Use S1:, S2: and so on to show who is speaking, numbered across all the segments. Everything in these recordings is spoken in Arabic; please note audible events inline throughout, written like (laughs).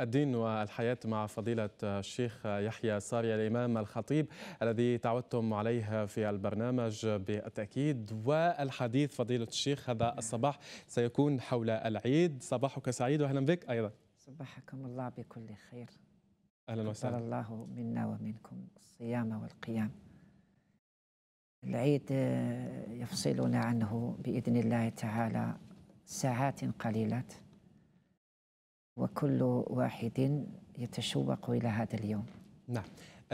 S1: الدين والحياة مع فضيلة الشيخ يحيى صاري الإمام الخطيب الذي تعودتم عليه في البرنامج بالتأكيد والحديث فضيلة الشيخ هذا الصباح سيكون حول العيد صباحك سعيد وأهلا بك أيضا
S2: صباحكم الله بكل خير أهلا وسهلا الله منا ومنكم الصيام والقيام العيد يفصلنا عنه بإذن الله تعالى ساعات قليلات وكل واحد يتشوق إلى هذا اليوم
S1: نعم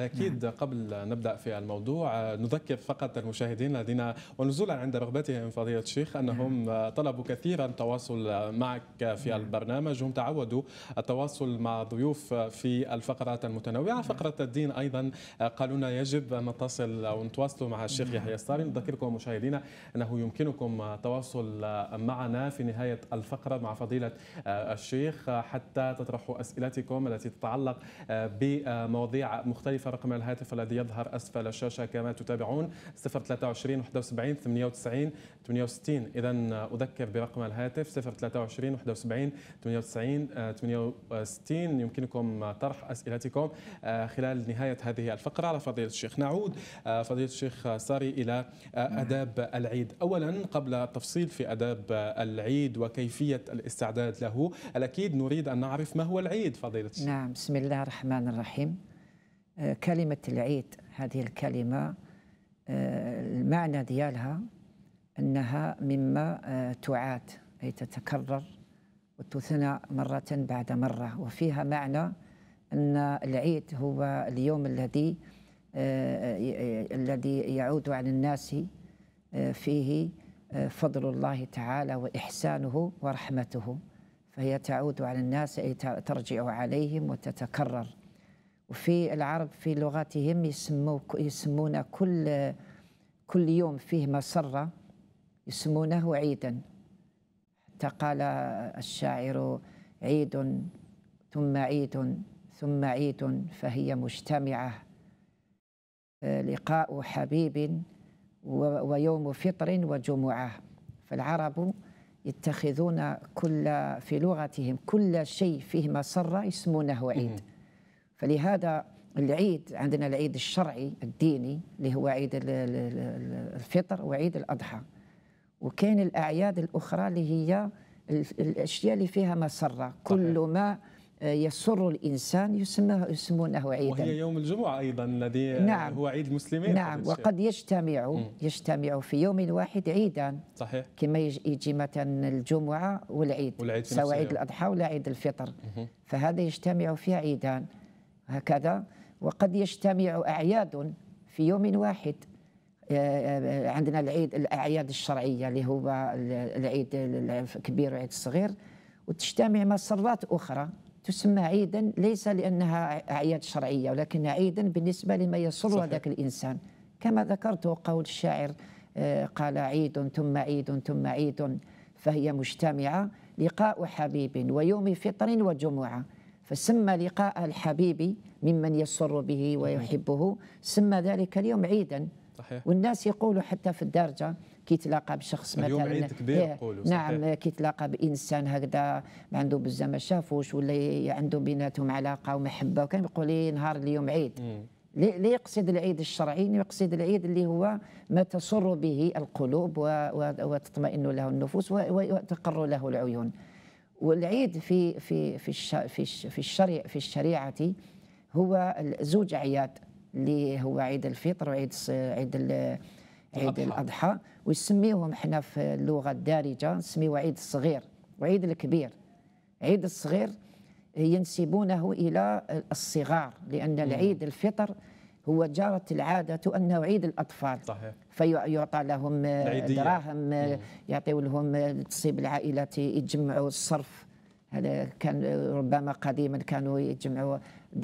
S1: أكيد نعم. قبل نبدأ في الموضوع نذكر فقط المشاهدين الذين ونزولا عند رغبتهم فضيلة الشيخ أنهم نعم. طلبوا كثيرا التواصل معك في نعم. البرنامج هم تعودوا التواصل مع ضيوف في الفقرات المتنوعة نعم. فقرة الدين أيضا قالوا لنا يجب أن نتصل أو نتواصلوا مع الشيخ نعم. يحيى الصاري نذكركم مشاهدينا أنه يمكنكم التواصل معنا في نهاية الفقرة مع فضيلة الشيخ حتى تطرحوا أسئلتكم التي تتعلق بمواضيع مختلفة رقم الهاتف الذي يظهر أسفل الشاشة كما تتابعون 023 71 98 68 إذا أذكر برقم الهاتف 023 71 98 68 يمكنكم طرح أسئلتكم آه، خلال نهاية هذه الفقرة على فضيلة الشيخ نعود آه، فضيلة الشيخ ساري إلى آه، أداب العيد أولا قبل التفصيل في أداب العيد وكيفية الاستعداد له الأكيد نريد أن نعرف ما هو العيد فضيلة الشيخ
S2: نعم بسم الله الرحمن الرحيم كلمة العيد هذه الكلمة آه، المعنى ديالها أنها مما آه، تعاد أي تتكرر وتثنى مرة بعد مرة وفيها معنى أن العيد هو اليوم الذي آه، الذي يعود على الناس فيه فضل الله تعالى وإحسانه ورحمته فهي تعود على الناس أي ترجع عليهم وتتكرر وفي العرب في لغتهم يسمو يسمون كل كل يوم فيه مسرة يسمونه عيدا حتى قال الشاعر عيد ثم عيد ثم عيد فهي مجتمعة لقاء حبيب ويوم فطر وجمعة فالعرب يتخذون كل في لغتهم كل شيء فيه مسرة يسمونه عيد فلهذا العيد عندنا العيد الشرعي الديني اللي هو عيد الفطر وعيد الأضحى وكاين الأعياد الأخرى اللي هي الأشياء اللي فيها مسرة كل ما يسر الإنسان يسمى يسمونه عيدا وهي
S1: يوم الجمعة أيضا الذي نعم هو عيد المسلمين نعم وقد
S2: يجتمع يجتمع في يوم واحد عيدا صحيح كما يجي مثلا الجمعة والعيد, والعيد سواء عيد الأضحى ولا عيد الفطر فهذا يجتمع فيه عيدان هكذا وقد يجتمع أعياد في يوم واحد آه، آه، عندنا العيد الأعياد الشرعية اللي هو العيد الكبير والعيد الصغير وتجتمع مسرات أخرى تسمى عيدا ليس لأنها أعياد شرعية ولكن عيدا بالنسبة لما يسر ذاك الإنسان كما ذكرت قول الشاعر آه، قال عيد ثم عيد ثم عيد فهي مجتمعة لقاء حبيب ويوم فطر وجمعة فسمى لقاء الحبيب ممن يسر به ويحبه سمى ذلك اليوم عيدا صحيح. والناس يقولوا حتى في الدارجه كي تلاقى بشخص اليوم مثلا عيد كبير إيه، قولوا نعم كي تلاقى بانسان هكذا عنده بزاف ما شافوش ولا عنده بيناتهم علاقه ومحبه وكان يقول لي إيه، نهار اليوم عيد لا يقصد العيد الشرعي يقصد العيد اللي هو ما تسر به القلوب وتطمئن له النفوس وتقر له العيون والعيد في في في في الشريعة في الشريعة هو زوج أعياد اللي هو عيد الفطر وعيد عيد عيد الأضحى ويسميوهم حنا في اللغة الدارجة نسميو عيد الصغير وعيد الكبير عيد الصغير ينسبونه إلى الصغار لأن العيد الفطر هو جرت العادة أنه عيد الأطفال صحيح. فيعطى لهم العيدية. دراهم يعطيوا لهم تصيب العائلة يجمعوا الصرف هذا كان ربما قديما كانوا يجمعوا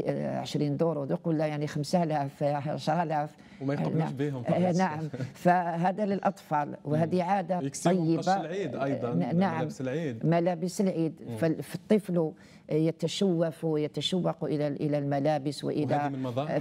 S2: 20 آه، دور ويقول ولا يعني 5000 10000 وما يقبلوش نعم. بهم آه، نعم فهذا للاطفال وهذه عاده طيبه ملابس العيد ايضا آه، نعم ملابس العيد ملابس العيد فالطفل يتشوف ويتشوق الى الى الملابس والى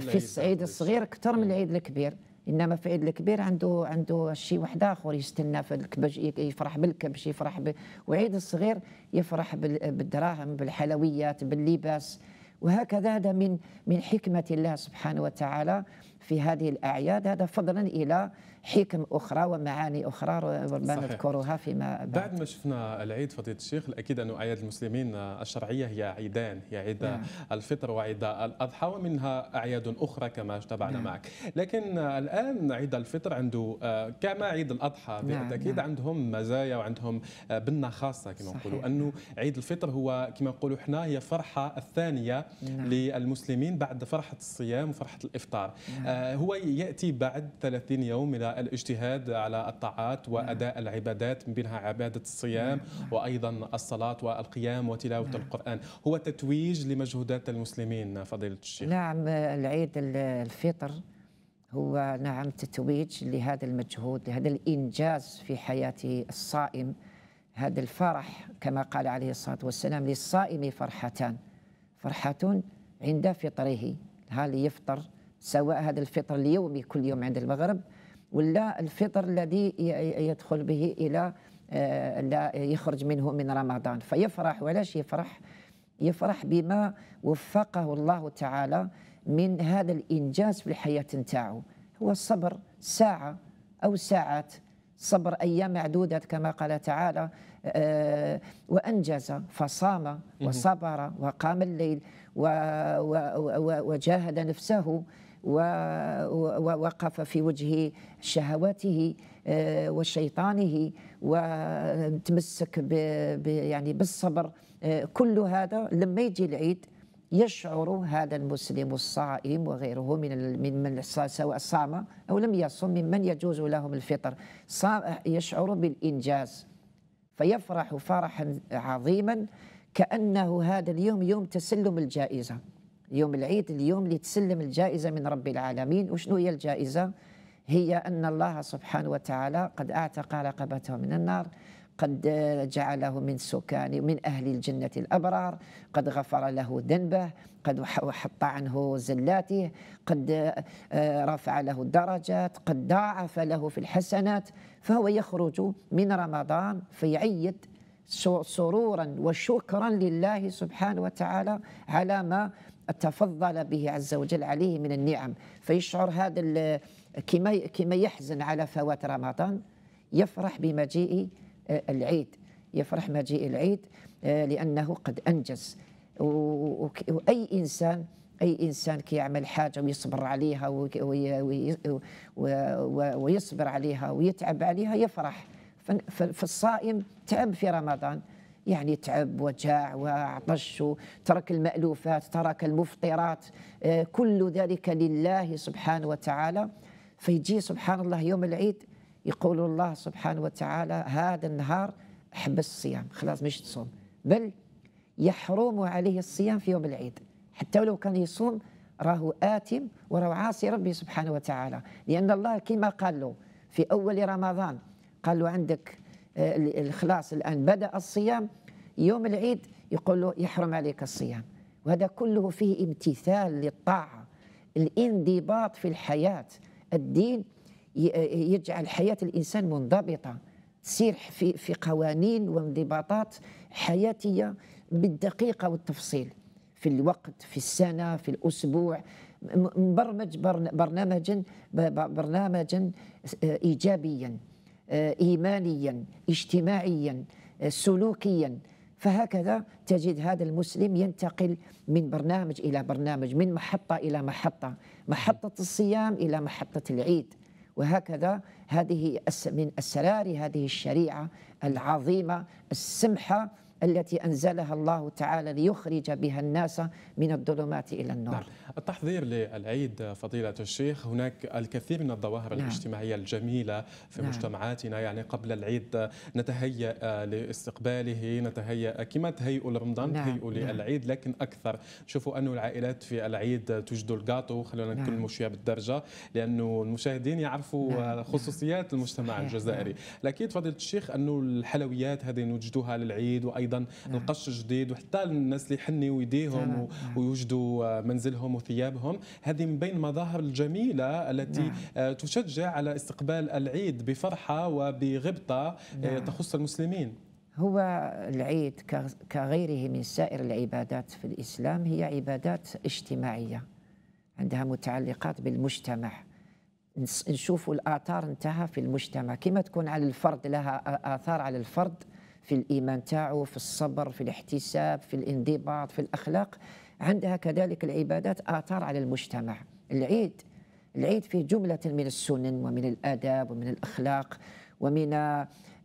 S2: في العيد الصغير اكثر من العيد الكبير انما في العيد الكبير عنده عنده شيء واحد اخر يستنى في الكبش يفرح بالكبش يفرح ب... وعيد الصغير يفرح بالدراهم بالحلويات باللباس وهكذا هذا من من حكمة الله سبحانه وتعالى في هذه الأعياد هذا فضلا إلى حكم أخرى ومعاني أخرى ربما نذكرها فيما بعد.
S1: بعد ما شفنا العيد فضيلة الشيخ الأكيد أن أعياد المسلمين الشرعية هي عيدان هي عيد نعم. الفطر وعيد الأضحى ومنها أعياد أخرى كما تابعنا نعم. معك لكن الآن عيد الفطر عنده آه، كما عيد الأضحى نعم، بالتأكيد نعم. عندهم مزايا وعندهم آه، بنة خاصة كما نقولوا أنه عيد الفطر هو كما نقولوا حنا هي فرحة الثانية نعم. للمسلمين بعد فرحة الصيام وفرحة الإفطار نعم. آه، هو يأتي بعد 30 يوم من الاجتهاد على الطاعات وأداء نعم. العبادات من بينها عبادة الصيام نعم. وأيضا الصلاة والقيام وتلاوة نعم. القرآن هو تتويج لمجهودات المسلمين فضيلة الشيخ
S2: نعم العيد الفطر هو نعم تتويج لهذا المجهود لهذا الإنجاز في حياة الصائم هذا الفرح كما قال عليه الصلاة والسلام للصائم فرحتان فرحة عند فطره هل يفطر سواء هذا الفطر اليومي كل يوم عند المغرب ولا الفطر الذي يدخل به الى آه، لا يخرج منه من رمضان فيفرح وعلاش يفرح يفرح بما وفقه الله تعالى من هذا الانجاز في الحياه نتاعو هو الصبر ساعه او ساعات صبر ايام معدوده كما قال تعالى آه، وانجز فصام وصبر وقام الليل وجاهد نفسه ووقف في وجه شهواته آه، وشيطانه وتمسك يعني بالصبر آه، كل هذا لما يجي العيد يشعر هذا المسلم الصائم وغيره من من سواء صام او لم يصم ممن يجوز لهم الفطر يشعر بالانجاز فيفرح فرحا عظيما كانه هذا اليوم يوم تسلم الجائزه يوم العيد اليوم اللي تسلم الجائزة من رب العالمين وشنو هي الجائزة هي أن الله سبحانه وتعالى قد أعتق رقبته من النار قد جعله من سكان من أهل الجنة الأبرار قد غفر له ذنبه قد حط عنه زلاته قد آه، رفع له الدرجات قد ضاعف له في الحسنات فهو يخرج من رمضان فيعيد سرورا وشكرا لله سبحانه وتعالى على ما تفضل به عز وجل عليه من النعم فيشعر هذا كما كما يحزن على فوات رمضان يفرح بمجيء آه، العيد يفرح مجيء العيد آه، لأنه قد أنجز وأي إنسان أي إنسان كيعمل حاجة ويصبر عليها ويصبر عليها ويتعب عليها يفرح فالصائم تعب في رمضان يعني تعب وجاع وعطش ترك المألوفات ترك المفطرات آه، كل ذلك لله سبحانه وتعالى فيجي سبحان الله يوم العيد يقول الله سبحانه وتعالى هذا النهار أحب الصيام خلاص مش تصوم بل يحرم عليه الصيام في يوم العيد حتى ولو كان يصوم راه آثم وراه عاصي ربي سبحانه وتعالى لأن الله كما قال له في أول رمضان قال له عندك الخلاص الآن بدأ الصيام يوم العيد يقول له يحرم عليك الصيام وهذا كله فيه امتثال للطاعة الانضباط في الحياة الدين يجعل حياة الإنسان منضبطة تسير في, في قوانين وانضباطات حياتية بالدقيقة والتفصيل في الوقت في السنة في الأسبوع مبرمج برنامجا برنامجا إيجابيا آه، ايمانيا اجتماعيا آه، سلوكيا فهكذا تجد هذا المسلم ينتقل من برنامج الى برنامج من محطه الى محطه محطه الصيام الى محطه العيد وهكذا هذه من اسرار هذه الشريعه العظيمه السمحه التي أنزلها الله تعالى ليخرج بها الناس من الظلمات إلى النور نعم.
S1: التحضير للعيد فضيلة الشيخ هناك الكثير من الظواهر نعم. الاجتماعية الجميلة في نعم. مجتمعاتنا يعني قبل العيد نتهيأ لاستقباله نتهيأ كما تهيئوا لرمضان نعم. تهيئوا نعم. للعيد لكن أكثر شوفوا أن العائلات في العيد تجد القاطو خلونا نعم. نكون نعم. بالدرجة لأنه المشاهدين يعرفوا نعم. نعم. خصوصيات المجتمع الجزائري لكن فضيلة الشيخ أنه الحلويات هذه نوجدوها للعيد وأيضا نعم. القش الجديد وحتى الناس اللي حنيوا ايديهم نعم. ويوجدوا منزلهم وثيابهم هذه من بين المظاهر الجميله التي نعم. آه، تشجع على استقبال العيد بفرحه وبغبطه آه، تخص
S2: المسلمين هو العيد كغيره من سائر العبادات في الإسلام هي عبادات اجتماعية عندها متعلقات بالمجتمع نشوف الآثار انتهى في المجتمع كما تكون على الفرد لها آثار على الفرد في الايمان تاعو في الصبر في الاحتساب في الانضباط في الاخلاق عندها كذلك العبادات اثار على المجتمع العيد العيد فيه جمله من السنن ومن الاداب ومن الاخلاق ومن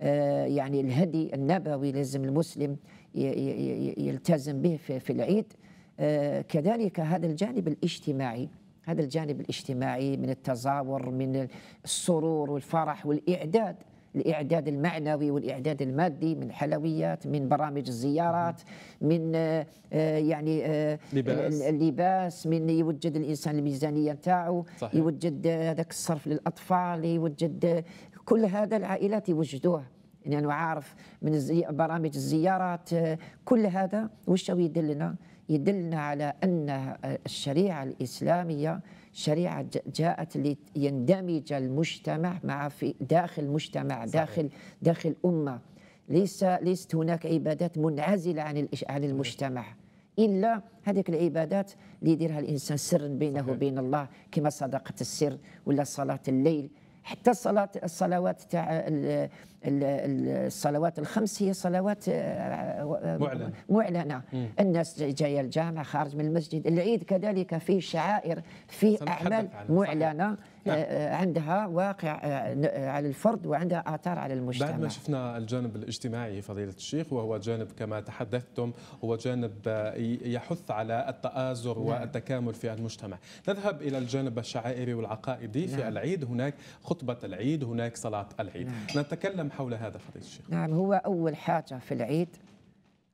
S2: آه، يعني الهدي النبوي لازم المسلم يلتزم به في العيد آه، كذلك هذا الجانب الاجتماعي هذا الجانب الاجتماعي من التزاور من السرور والفرح والإعداد الإعداد المعنوي والإعداد المادي من حلويات من برامج الزيارات من آه، آه، يعني آه، لباس. اللباس من يوجد الإنسان الميزانية نتاعو يوجد هذاك الصرف للأطفال يوجد كل هذا العائلات يوجدوه يعني أنا عارف من برامج الزيارات كل هذا وش يدلنا يدلنا على أن الشريعة الإسلامية شريعة جاءت ليندمج المجتمع مع في داخل مجتمع صحيح. داخل داخل أمة ليس ليست هناك عبادات منعزلة عن عن المجتمع إلا هذيك العبادات اللي يديرها الإنسان سرا بينه وبين الله كما صدقة السر ولا صلاة الليل حتى الصلاة الصلوات تاع الصلوات الخمس هي صلوات آه، آه، معلنة معلنة الناس جاية الجامع خارج من المسجد العيد كذلك فيه شعائر فيه أعمال معلنة صحيح. نعم. آه، آه، عندها واقع آه، على الفرد وعندها آثار على المجتمع بعد ما
S1: شفنا الجانب الاجتماعي فضيلة الشيخ وهو جانب كما تحدثتم هو جانب يحث على التآزر نعم. والتكامل في المجتمع نذهب إلى الجانب الشعائري والعقائدي نعم. في العيد هناك خطبة العيد هناك صلاة العيد نعم. نتكلم حول هذا فضيلة الشيخ
S2: نعم هو أول حاجة في العيد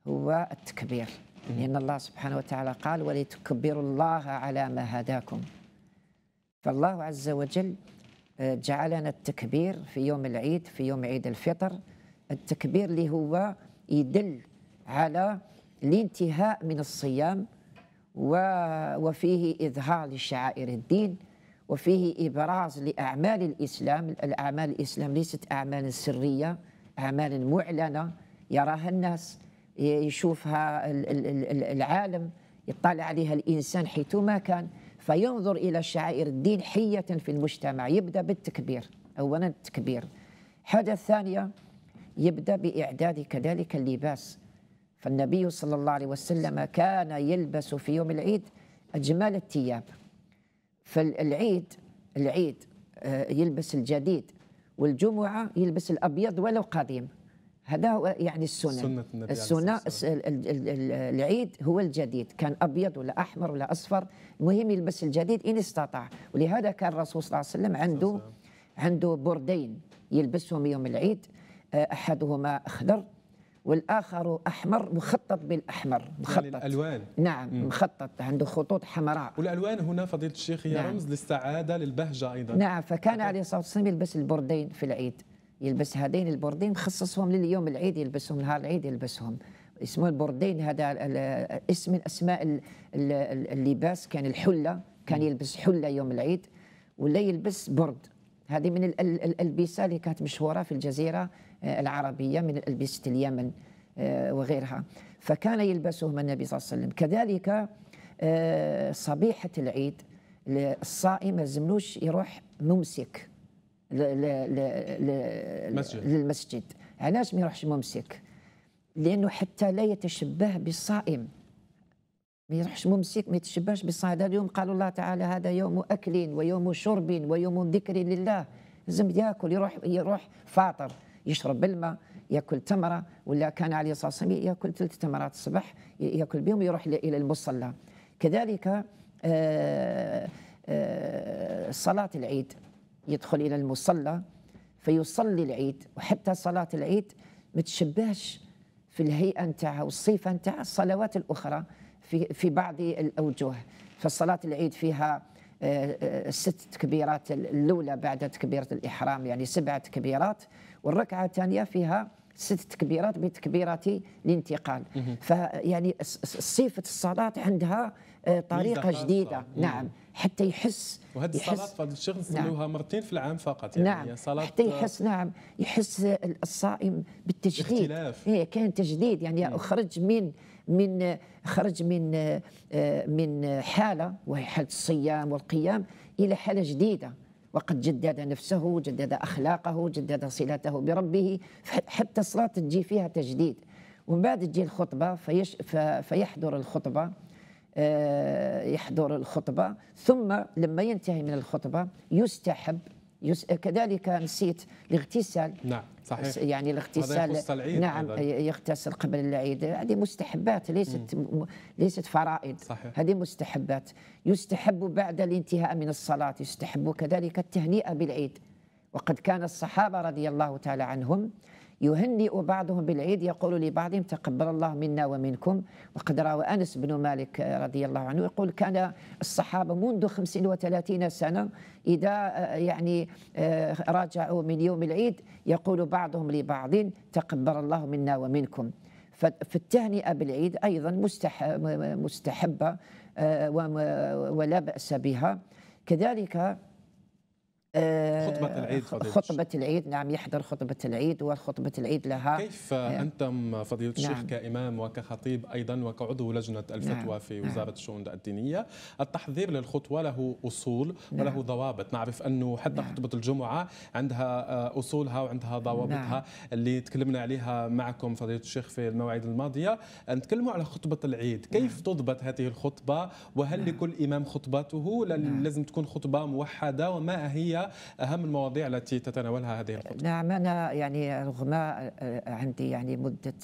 S2: هو التكبير لأن الله سبحانه وتعالى قال ولتكبروا الله على ما هداكم فالله عز وجل آه، جعلنا التكبير في يوم العيد في يوم عيد الفطر التكبير اللي هو يدل على الانتهاء من الصيام وفيه إظهار لشعائر الدين وفيه إبراز لأعمال الإسلام الأعمال الإسلام ليست أعمال سرية أعمال معلنة يراها الناس يشوفها العالم يطلع عليها الإنسان حيثما كان فينظر إلى شعائر الدين حية في المجتمع يبدأ بالتكبير أولا التكبير حاجة ثانية يبدأ بإعداد كذلك اللباس فالنبي صلى الله عليه وسلم كان يلبس في يوم العيد أجمل الثياب فالعيد العيد آه، يلبس الجديد والجمعة يلبس الأبيض ولو قديم هذا هو يعني السنة سنة النبي السنة العيد هو الجديد كان أبيض ولا أحمر ولا أصفر المهم يلبس الجديد إن استطاع ولهذا كان الرسول صلى الله عليه وسلم عنده عنده بردين يلبسهم يوم العيد آه، أحدهما أخضر والاخر احمر مخطط بالاحمر يعني مخطط يعني الالوان نعم مم. مخطط عنده خطوط حمراء
S1: والالوان هنا فضيله الشيخ هي نعم. رمز للسعاده للبهجه ايضا نعم
S2: فكان عليه الصلاه والسلام يلبس البردين في العيد يلبس هذين البردين مخصصهم لليوم العيد يلبسهم نهار العيد يلبسهم اسمه البردين هذا اسم من اسماء اللباس كان الحله كان يلبس حله يوم العيد ولا يلبس برد هذه من الالبسه اللي كانت مشهوره في الجزيره آه، العربيه من البسه اليمن آه، وغيرها فكان يلبسهما النبي صلى الله عليه وسلم كذلك آه، صبيحه العيد الصائم ما يروح ممسك للمسجد علاش ما يروحش ممسك لانه حتى لا يتشبه بالصائم ما يروحش ممسك ما يتشبهش بالصائم هذا اليوم قال الله تعالى هذا يوم اكل ويوم شرب ويوم ذكر لله لازم ياكل يروح يروح فاطر يشرب الماء ياكل تمره ولا كان عليه الصلاه والسلام ياكل ثلاث تمرات الصبح ياكل بهم ويروح الى المصلى كذلك آه، آه، صلاه العيد يدخل الى المصلى فيصلي العيد وحتى صلاه العيد ما تشبهش في الهيئة نتاعها والصفة نتاعها الصلوات الأخرى في في بعض الأوجه فصلاة العيد فيها آه، آه، ست تكبيرات الأولى بعد تكبيرة الإحرام يعني سبع تكبيرات والركعة الثانية فيها ست تكبيرات بتكبيرات الانتقال فيعني صفة الصلاة عندها آه، طريقة جديدة نعم حتى يحس وهذه الصلاة فضل الشيخ نصلوها نعم.
S1: مرتين في العام فقط يعني نعم صلاة حتى يحس نعم
S2: يحس الصائم بالتجديد اختلاف إيه، كان تجديد يعني اخرج من من خرج من آه، من حالة وهي حالة الصيام والقيام إلى حالة جديدة وقد جدد نفسه جدد أخلاقه جدد صلته بربه حتى الصلاة تجي فيها تجديد ومن بعد تجي الخطبة فيش فيحضر الخطبة يحضر الخطبة ثم لما ينتهي من الخطبة يستحب يس... كذلك نسيت الاغتسال نعم صحيح يعني الاغتسال نعم يغتسل قبل العيد هذه مستحبات ليست م... ليست فرائض صحيح. هذه مستحبات يستحب بعد الانتهاء من الصلاة يستحب كذلك التهنئة بالعيد وقد كان الصحابة رضي الله تعالى عنهم يهنئ بعضهم بالعيد يقول لبعضهم تقبل الله منا ومنكم وقد روى أنس بن مالك رضي الله عنه يقول كان الصحابة منذ خمسين وثلاثين سنة إذا آه، يعني آه، راجعوا من يوم العيد يقول بعضهم لبعض تقبل الله منا ومنكم فالتهنئة بالعيد أيضا مستحبة آه، ولا بأس بها كذلك خطبة آه، العيد فضيلة خطبة العيد نعم يحضر خطبة العيد وخطبة العيد لها كيف آه.
S1: أنتم فضيلة نعم. الشيخ كإمام وكخطيب أيضا وكعضو لجنة الفتوى نعم. في نعم. وزارة نعم. الشؤون الدينية التحضير للخطوة له أصول نعم. وله ضوابط نعرف أنه حتى نعم. خطبة الجمعة عندها آه، أصولها وعندها ضوابطها نعم. اللي تكلمنا عليها معكم فضيلة الشيخ في المواعيد الماضية نتكلموا على خطبة العيد نعم. كيف نعم. تضبط هذه الخطبة وهل نعم. لكل إمام خطبته نعم. لازم تكون خطبة موحدة وما هي أهم أهم المواضيع التي تتناولها هذه الخطوة
S2: نعم أنا يعني رغم آه، عندي يعني مدة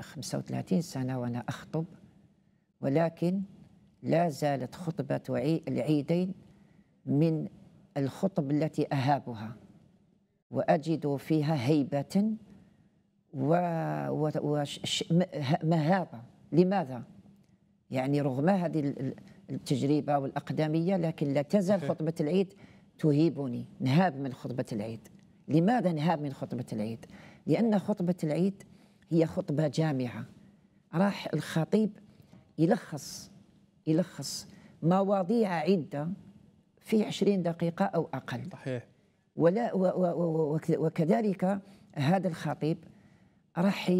S2: 35 آه، سنة وأنا أخطب ولكن لا زالت خطبة العيدين من الخطب التي أهابها وأجد فيها هيبة مهابه لماذا؟ يعني رغم هذه التجربة والأقدمية لكن لا تزال خطبة العيد تهيبني نهاب من خطبة العيد لماذا نهاب من خطبة العيد؟ لأن خطبة العيد هي خطبة جامعة راح الخطيب يلخص يلخص مواضيع عدة في 20 دقيقة أو أقل صحيح ولا وكذلك هذا الخطيب راح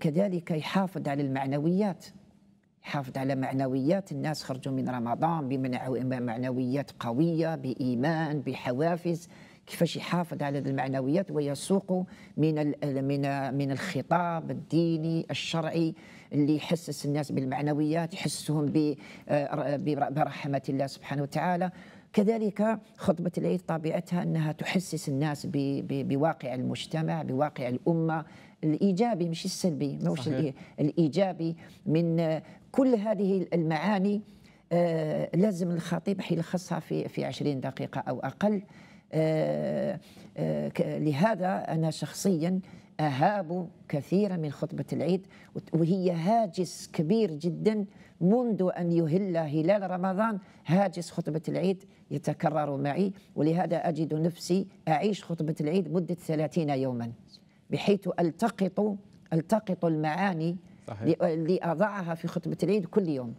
S2: كذلك يحافظ على المعنويات حافظ على معنويات الناس خرجوا من رمضان بمعنويات قوية بإيمان بحوافز كيفاش يحافظ على المعنويات ويسوق من من من الخطاب الديني الشرعي اللي يحسس الناس بالمعنويات يحسهم آه، برحمه الله سبحانه وتعالى كذلك خطبة العيد طبيعتها أنها تحسس الناس بواقع المجتمع بواقع الأمة الإيجابي مش السلبي مش الإيجابي من كل هذه المعاني آه، لازم الخطيب يلخصها في في 20 دقيقة أو أقل آه، آه، لهذا أنا شخصيا أهاب كثيرا من خطبة العيد وهي هاجس كبير جدا منذ أن يهل هلال رمضان هاجس خطبة العيد يتكرر معي ولهذا أجد نفسي أعيش خطبة العيد مدة 30 يوما بحيث ألتقط ألتقط المعاني صحيح. لأضعها في خطبة العيد كل يوم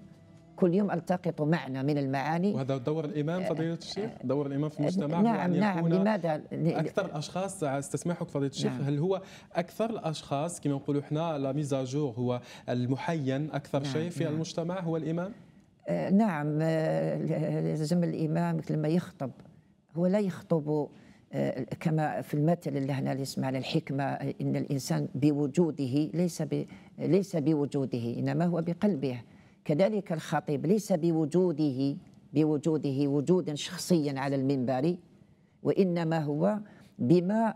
S2: كل يوم التقط معنى من المعاني وهذا
S1: دور الامام آه، فضيله الشيخ آه، دور الامام في المجتمع نعم يعني نعم
S2: لماذا اكثر
S1: الاشخاص استسمحك فضيله الشيخ نعم. هل هو اكثر الاشخاص كما نقولوا احنا لا ميزاجور هو المحين اكثر نعم شيء في نعم. المجتمع هو الامام
S2: آه، نعم لازم الامام لما يخطب هو لا يخطب كما في المثل اللي اللي اسمه على الحكمه ان الانسان بوجوده ليس ليس بوجوده انما هو بقلبه كذلك الخطيب ليس بوجوده بوجوده وجودا شخصيا على المنبر وانما هو بما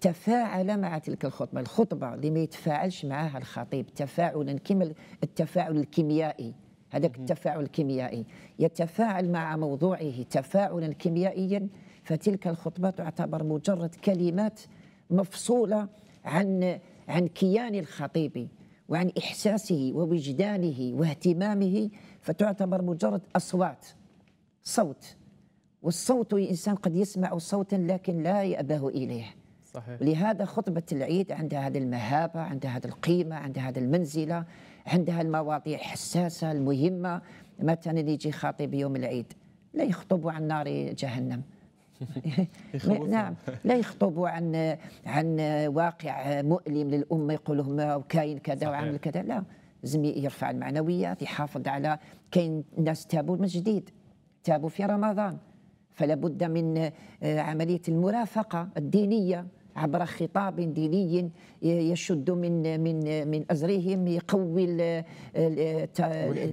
S2: تفاعل مع تلك الخطبه الخطبه اللي ما يتفاعلش معها الخطيب تفاعلا كما التفاعل الكيميائي هذاك التفاعل الكيميائي يتفاعل مع موضوعه تفاعلا كيميائيا فتلك الخطبة تعتبر مجرد كلمات مفصولة عن عن كيان الخطيب وعن إحساسه ووجدانه واهتمامه فتعتبر مجرد أصوات صوت والصوت الإنسان قد يسمع صوتا لكن لا يأبه إليه صحيح. لهذا خطبة العيد عندها هذه المهابة عندها هذه القيمة عندها هذه المنزلة عندها المواضيع الحساسة المهمة مثلا يجي خاطب يوم العيد لا يخطب عن نار جهنم نعم (laughs) لا يخطبوا عن عن واقع مؤلم للامه يقول لهم كاين كذا وعامل كذا لا لازم يرفع المعنويات يحافظ على كاين ناس تابوا من جديد تابوا في رمضان فلا بد من آه، عمليه المرافقه الدينيه عبر خطاب ديني يشد من من من ازرهم يقوي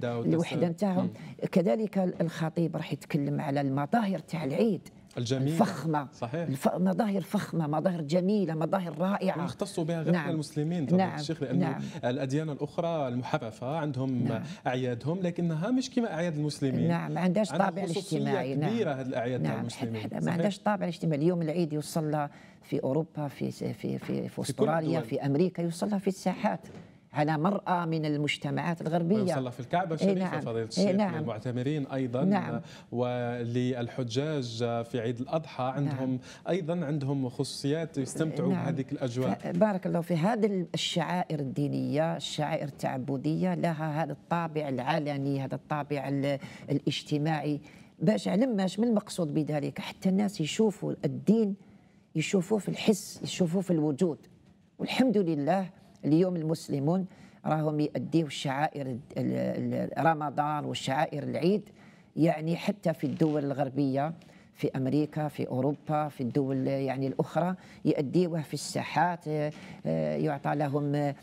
S2: الوحده نتاعهم كذلك الخطيب راح يتكلم على المظاهر تاع العيد
S1: الجميلة فخمة صحيح
S2: الف... مظاهر فخمة مظاهر جميلة مظاهر رائعة يختص بها غير نعم. المسلمين نعم. الشيخ لأن نعم.
S1: الأديان الأخرى المحرفة عندهم نعم. أعيادهم لكنها مش كما أعياد المسلمين نعم ما عندهاش طابع اجتماعي نعم كبيرة هذه الأعياد نعم. المسلمين ما عندهاش
S2: طابع اجتماعي اليوم العيد يصلى في أوروبا في في في, في, في أستراليا في أمريكا يصلى في الساحات على مرأة من المجتمعات الغربية ويصلى في الكعبة إيه، الشريفة نعم. فضيلة إيه، الشيخ نعم.
S1: للمعتمرين أيضا نعم. وللحجاج في عيد الأضحى نعم. عندهم نعم. أيضا عندهم خصوصيات يستمتعوا نعم. بهذه الأجواء
S2: بارك الله في هذه الشعائر الدينية الشعائر التعبدية لها هذا الطابع العلني هذا الطابع الاجتماعي باش علماش من المقصود بذلك حتى الناس يشوفوا الدين يشوفوه في الحس يشوفوه في الوجود والحمد لله اليوم المسلمون راهم يأديوا الشعائر رمضان والشعائر العيد يعني حتى في الدول الغربية في امريكا في اوروبا في الدول يعني الاخرى يؤديوه في الساحات آه، يعطى لهم آه،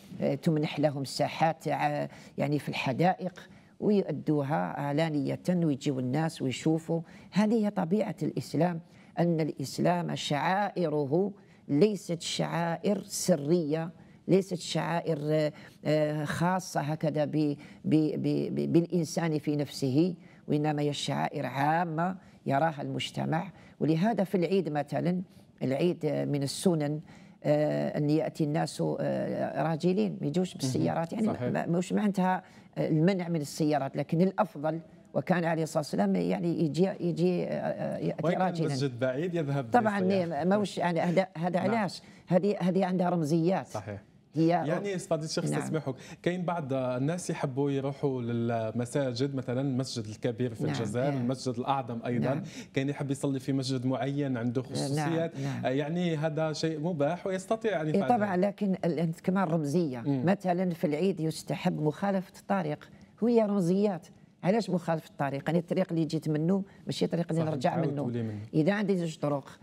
S2: تمنح لهم ساحات آه، يعني في الحدائق ويؤدوها علانيه ويجيو الناس ويشوفوا هذه هي طبيعه الاسلام ان الاسلام شعائره ليست شعائر سريه ليست شعائر آه، خاصة هكذا ب ب ب بالإنسان في نفسه وإنما هي الشعائر عامة يراها المجتمع ولهذا في العيد مثلا العيد من السنن آه، ان ياتي الناس آه، راجلين ما يجوش بالسيارات يعني صحيح. مش معناتها المنع من السيارات لكن الافضل وكان عليه الصلاه والسلام يعني يجي يجي ياتي راجلا مسجد
S1: بعيد يذهب طبعا
S2: ماهوش يعني هذا هذا نعم. علاش هذه هذه عندها رمزيات صحيح يعني
S1: استاذ الشيخ نعم. استسمحك كاين بعض الناس يحبوا يروحوا للمساجد مثلا المسجد الكبير في نعم. الجزائر نعم. المسجد الاعظم ايضا نعم. كاين يحب يصلي في مسجد معين عنده خصوصيات نعم. نعم. يعني هذا شيء مباح ويستطيع يعني ان يفعل طبعا
S2: لكن كمان رمزيه مم. مثلا في العيد يستحب مخالفه الطريق هي رمزيات علاش مخالف الطريق يعني الطريق اللي جيت منه ماشي الطريق اللي نرجع منه. منه اذا عندي زوج طرق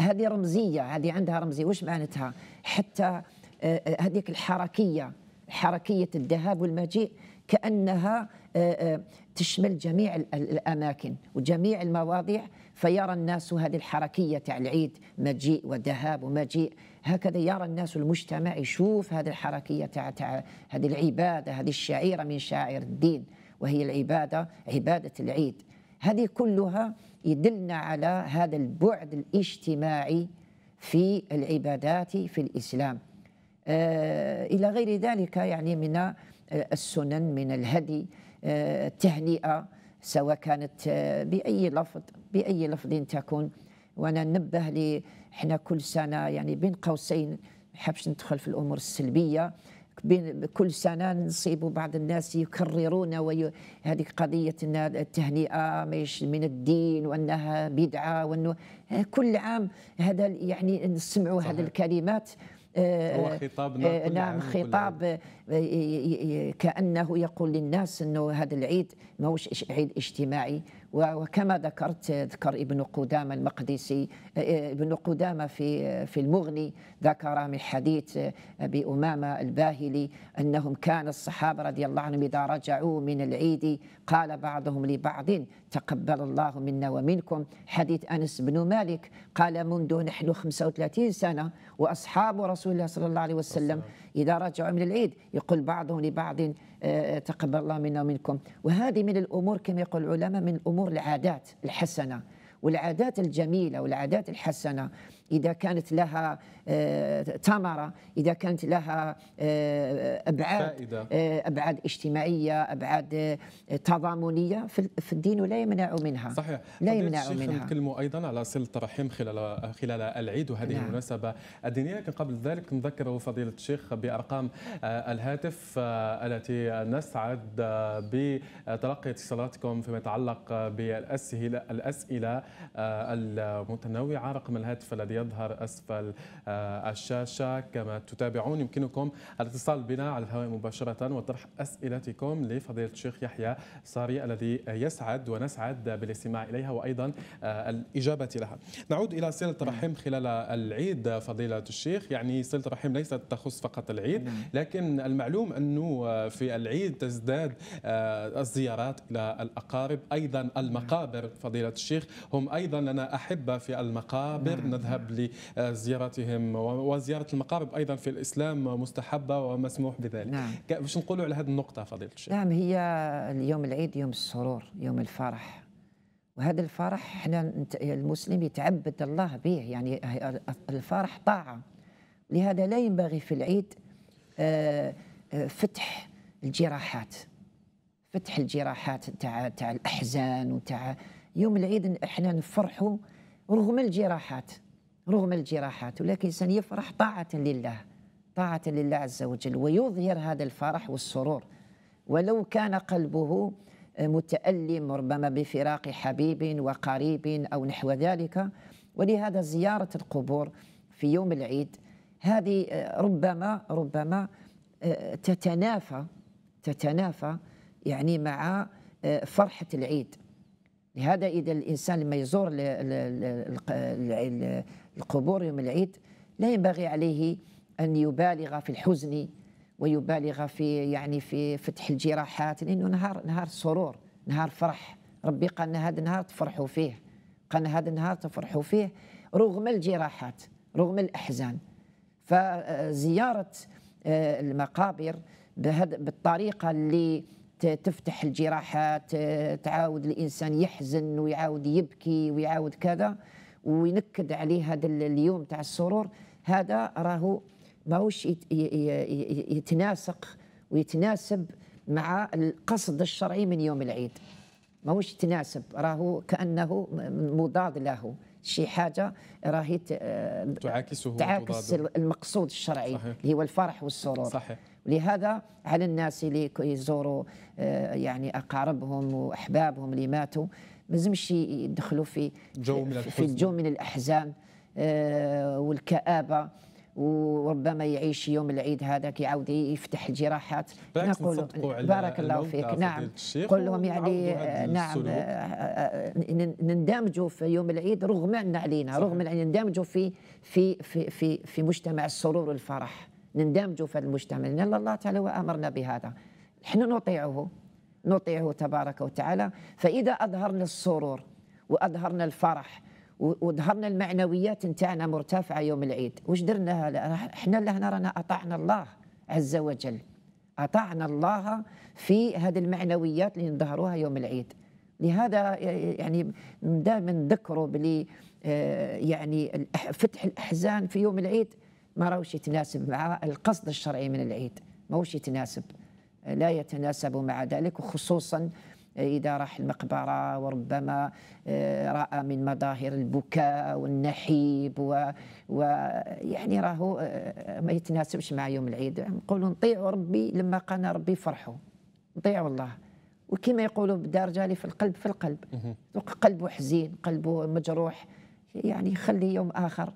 S2: هذه رمزيه هذه عندها رمزيه واش معناتها حتى آه، آه، هذيك الحركيه حركيه الذهاب والمجيء كانها آه، تشمل جميع الاماكن وجميع المواضيع فيرى الناس هذه الحركيه تاع العيد مجيء وذهاب ومجيء هكذا يرى الناس المجتمع يشوف هذه الحركيه تاع تاع هذه العباده هذه الشعيره من شعائر الدين وهي العباده عباده العيد هذه كلها يدلنا على هذا البعد الاجتماعي في العبادات في الاسلام آه، إلى غير ذلك يعني من آه، السنن من الهدي آه، التهنئة سواء كانت بأي لفظ بأي لفظ تكون وأنا نبه لي إحنا كل سنة يعني بين قوسين حبش ندخل في الأمور السلبية بين كل سنة نصيب بعض الناس يكررون وي... هذه قضية أن التهنئة مش من الدين وأنها بدعة وأنه كل عام هذا يعني نسمعوا هذه الكلمات هو آه، آه، نعم خطاب آه، كانه يقول للناس انه هذا العيد ماهوش عيد اجتماعي وكما ذكرت ذكر ابن قدامه المقدسي ابن قدامه في في المغني ذكر من حديث ابي امامه الباهلي انهم كان الصحابه رضي الله عنهم اذا رجعوا من العيد قال بعضهم لبعض تقبل الله منا ومنكم حديث أنس بن مالك قال منذ نحن 35 سنة وأصحاب رسول الله صلى الله عليه وسلم إذا رجعوا من العيد يقول بعضهم لبعض آه، تقبل الله منا ومنكم وهذه من الأمور كما يقول العلماء من أمور العادات الحسنة والعادات الجميلة والعادات الحسنة إذا كانت لها ثمرة آه، إذا كانت لها آه، أبعاد فائدة. آه، أبعاد اجتماعية أبعاد تضامنيه في الدين لا يمنع منها صحيح لا يمنع منها
S1: نتكلم أيضا على صلة الرحم خلال خلال العيد وهذه نعم. المناسبة الدينية لكن قبل ذلك نذكر فضيلة الشيخ بأرقام الهاتف التي نسعد بتلقي اتصالاتكم فيما يتعلق بالأسئلة الأسئلة المتنوعة رقم الهاتف الذي يظهر أسفل آه، الشاشة كما تتابعون يمكنكم الاتصال بنا على الهواء مباشرة وطرح أسئلتكم لفضيلة الشيخ يحيى صاري الذي يسعد ونسعد بالاستماع إليها وأيضا آه، الإجابة لها نعود إلى صلة الرحم خلال العيد فضيلة الشيخ يعني صلة الرحم ليست تخص فقط العيد لكن المعلوم أنه في العيد تزداد آه، الزيارات إلى الأقارب أيضا المقابر فضيلة الشيخ هم أيضا لنا أحبة في المقابر نذهب لزيارتهم وزيارة المقابر أيضا في الإسلام مستحبة ومسموح بذلك نعم. باش نقولوا على هذه النقطة فضيلة الشيخ نعم
S2: هي اليوم العيد يوم السرور يوم الفرح وهذا الفرح احنا المسلم يتعبد الله به يعني الفرح طاعة لهذا لا ينبغي في العيد آه، آه، فتح الجراحات فتح الجراحات تاع تاع الاحزان وتاع يوم العيد احنا نفرحوا رغم الجراحات رغم الجراحات ولكن الإنسان يفرح طاعة لله طاعة لله عز وجل ويظهر هذا الفرح والسرور ولو كان قلبه متألم ربما بفراق حبيب وقريب أو نحو ذلك ولهذا زيارة القبور في يوم العيد هذه ربما ربما تتنافى تتنافى يعني مع فرحة العيد لهذا إذا الإنسان لما يزور القبور يوم العيد لا ينبغي عليه أن يبالغ في الحزن ويبالغ في يعني في فتح الجراحات لأنه نهار نهار سرور نهار فرح ربي قال هذا النهار تفرحوا فيه قال هذا النهار تفرحوا فيه رغم الجراحات رغم الأحزان فزيارة آه، المقابر بالطريقة اللي تفتح الجراحات تعاود الإنسان يحزن ويعاود يبكي ويعاود كذا وينكد عليه هذا اليوم تاع السرور هذا راهو ماهوش يتناسق ويتناسب مع القصد الشرعي من يوم العيد ماهوش يتناسب راهو كأنه مضاد له شي حاجه راهي تعاكسه تعاكس المقصود الشرعي صحيح. اللي هو الفرح والسرور صحيح لهذا على الناس اللي يزوروا آه، يعني اقاربهم واحبابهم اللي ماتوا ما لازمش يدخلوا في جو من في الجو من الاحزان آه، والكابه وربما يعيش يوم العيد هذاك يعاود يفتح الجراحات نقول بارك الله فيك نعم قل لهم يعني آه، نعم آه، آه، نندمجوا في يوم العيد رغم ان علينا صحيح. رغم ان نندمجوا في في في في في مجتمع السرور والفرح نندمجوا في هذا المجتمع لان الله تعالى وامرنا بهذا نحن نطيعه نطيعه تبارك وتعالى فاذا اظهرنا السرور واظهرنا الفرح وظهرنا المعنويات نتاعنا مرتفعه يوم العيد واش درنا احنا لهنا رانا اطعنا الله عز وجل اطعنا الله في هذه المعنويات اللي نظهروها يوم العيد لهذا يعني دائما نذكروا بلي آه، يعني فتح الاحزان في يوم العيد ما راهوش يتناسب مع القصد الشرعي من العيد ماهوش يتناسب لا يتناسب مع ذلك وخصوصا إذا راح المقبرة وربما آه، رأى من مظاهر البكاء والنحيب و, و يعني راهو آه، آه، ما يتناسبش مع يوم العيد نقولوا نطيعوا ربي لما قانا ربي فرحوا نطيعوا الله وكما يقولوا بالدار جالي في القلب في القلب قلبه حزين قلبه مجروح يعني خلي يوم آخر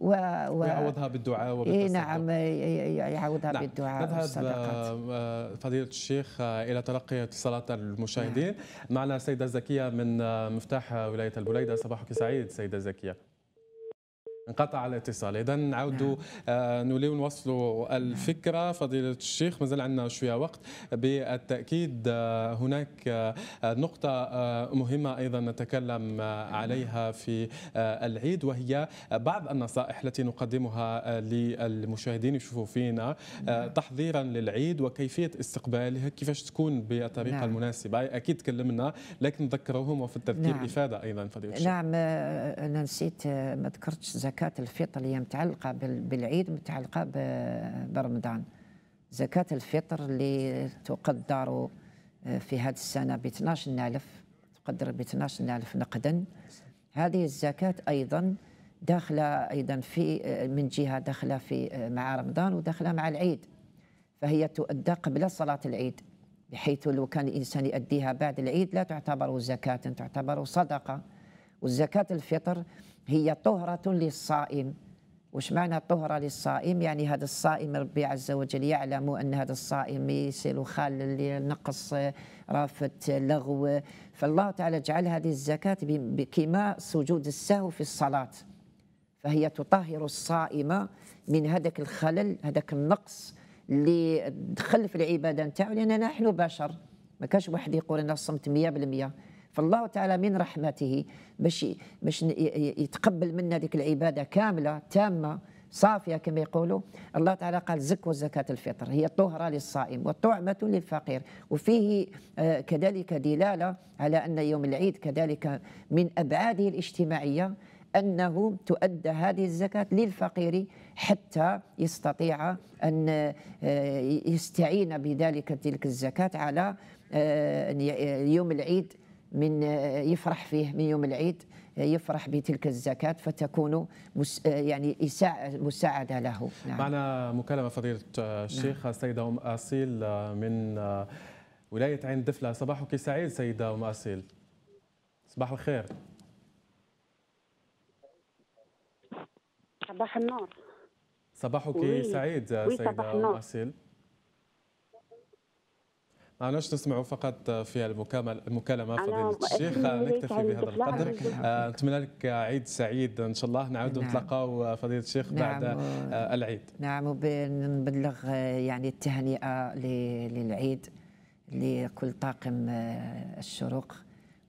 S2: و... و... ويعوضها
S1: بالدعاء إيه، وبالتصدق
S2: نعم يعوضها نعم. بالدعاء نذهب والصدقات. آه،
S1: آه، فضيلة الشيخ آه، إلى تلقي صلاة المشاهدين نعم. معنا سيدة زكية من مفتاح ولاية البليدة صباحك سعيد سيدة زكية انقطع الاتصال اذا نعاودوا نعم. آه، نوليو نوصلوا الفكره نعم. فضيله الشيخ مازال عندنا شويه وقت بالتاكيد آه، هناك آه، نقطه مهمه ايضا نتكلم عليها نعم. في العيد وهي بعض النصائح التي نقدمها للمشاهدين يشوفوا فينا تحضيرا للعيد وكيفيه استقبالها كيفاش تكون بالطريقه نعم. المناسبه اكيد تكلمنا لكن ذكروهم وفي التذكير نعم. افاده ايضا فضيله الشيخ نعم
S2: انا نسيت ما ذكرتش زكاة الفطر اللي متعلقة بالعيد متعلقة برمضان زكاة الفطر اللي تقدر آه، في هذه السنة ب 12000 تقدر ب 12000 نقدا هذه الزكاة أيضا داخلة أيضا في آه، من جهة داخلة في آه، مع رمضان وداخلة مع العيد فهي تؤدى قبل صلاة العيد بحيث لو كان الإنسان يؤديها بعد العيد لا تعتبر زكاة تعتبر صدقة والزكاة الفطر هي طهرة للصائم وش معنى طهرة للصائم يعني هذا الصائم ربي عز وجل يعلم أن هذا الصائم يصير خال لنقص رافة لغو فالله تعالى جعل هذه الزكاة كما سجود السهو في الصلاة فهي تطهر الصائمة من هذاك الخلل هذاك النقص اللي دخل في العبادة نتاعو لأننا نحن بشر ما كانش واحد يقول أنا صمت 100% فالله تعالى من رحمته باش باش يتقبل منا ديك العباده كامله تامه صافية كما يقولوا الله تعالى قال زكوا زكاة الفطر هي طهرة للصائم وطعمة للفقير وفيه آه، كذلك دلالة على أن يوم العيد كذلك من أبعاده الاجتماعية أنه تؤدى هذه الزكاة للفقير حتى يستطيع أن آه، يستعين بذلك تلك الزكاة على آه، يوم العيد من آه، يفرح فيه من يوم العيد آه، يفرح بتلك الزكاة فتكون آه، يعني مساعدة له نعم.
S1: معنا مكالمة فضيلة نعم. الشيخ نعم. سيدة أم أصيل من ولاية عين دفلة صباحك سعيد سيدة أم أصيل صباح الخير صباح النور صباحك سعيد سيدة أم أصيل معلش نسمعوا فقط في المكالمه فضيله الشيخ (laughs) نكتفي بهذا القدر آه، نتمنى لك عيد سعيد ان شاء الله نتلاقاو نعم. فضيله الشيخ نعم. بعد آه، العيد
S2: نعم وبنبلغ آه، يعني التهنئه للعيد لكل طاقم الشروق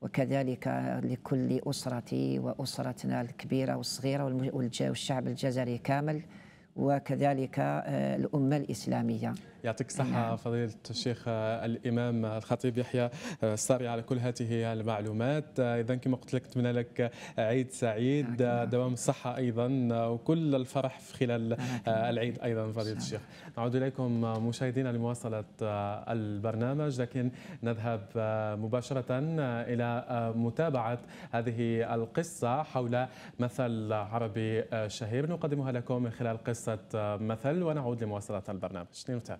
S2: وكذلك لكل اسرتي واسرتنا الكبيره والصغيره والشعب الجزائري كامل وكذلك الامه الاسلاميه
S1: يعطيك الصحة نعم. فضيلة الشيخ الإمام الخطيب يحيى آه، الساري على كل هذه المعلومات آه، إذا كما قلت لك نتمنى لك عيد سعيد آه، دوام الصحة أيضا وكل الفرح في خلال العيد أيضا فضيلة الشيخ نعود إليكم مشاهدينا لمواصلة البرنامج لكن نذهب مباشرة إلى متابعة هذه القصة حول مثل عربي شهير نقدمها لكم من خلال قصة مثل ونعود لمواصلة البرنامج نتابع